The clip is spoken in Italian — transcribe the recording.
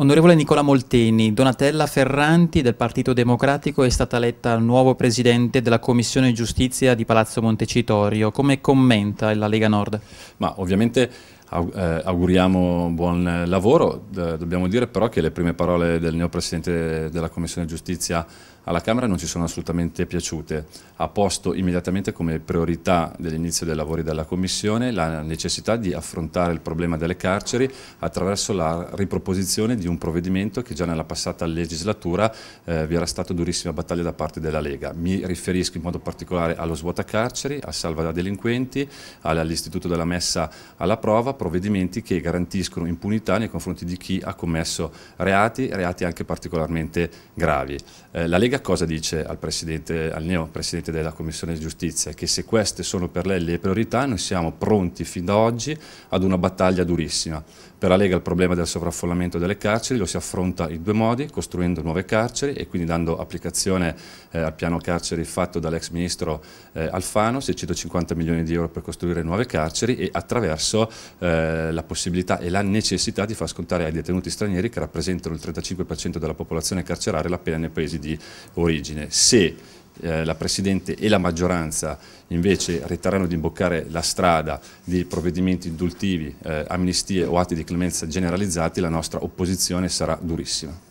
Onorevole Nicola Molteni, Donatella Ferranti del Partito Democratico è stata eletta nuovo presidente della Commissione Giustizia di Palazzo Montecitorio. Come commenta la Lega Nord? Ma ovviamente eh, auguriamo buon lavoro, dobbiamo dire però che le prime parole del neo Presidente della Commissione Giustizia alla Camera non ci sono assolutamente piaciute. Ha posto immediatamente come priorità dell'inizio dei lavori della Commissione la necessità di affrontare il problema delle carceri attraverso la riproposizione di un provvedimento che già nella passata legislatura eh, vi era stata durissima battaglia da parte della Lega. Mi riferisco in modo particolare allo svuota carceri, al salva da delinquenti, all'istituto della messa alla prova, provvedimenti che garantiscono impunità nei confronti di chi ha commesso reati, reati anche particolarmente gravi. Eh, la Lega cosa dice al, al, neo Presidente della Commissione Giustizia? Che se queste sono per lei le priorità noi siamo pronti fin da oggi ad una battaglia durissima. Per la Lega il problema del sovraffollamento delle carceri lo si affronta in due modi, costruendo nuove carceri e quindi dando applicazione eh, al piano carceri fatto dall'ex ministro eh, Alfano, 650 milioni di euro per costruire nuove carceri e attraverso eh, eh, la possibilità e la necessità di far scontare ai detenuti stranieri che rappresentano il 35% della popolazione carceraria la pena nei paesi di origine. Se eh, la Presidente e la maggioranza invece riterranno di imboccare la strada di provvedimenti indultivi, eh, amnistie o atti di clemenza generalizzati, la nostra opposizione sarà durissima.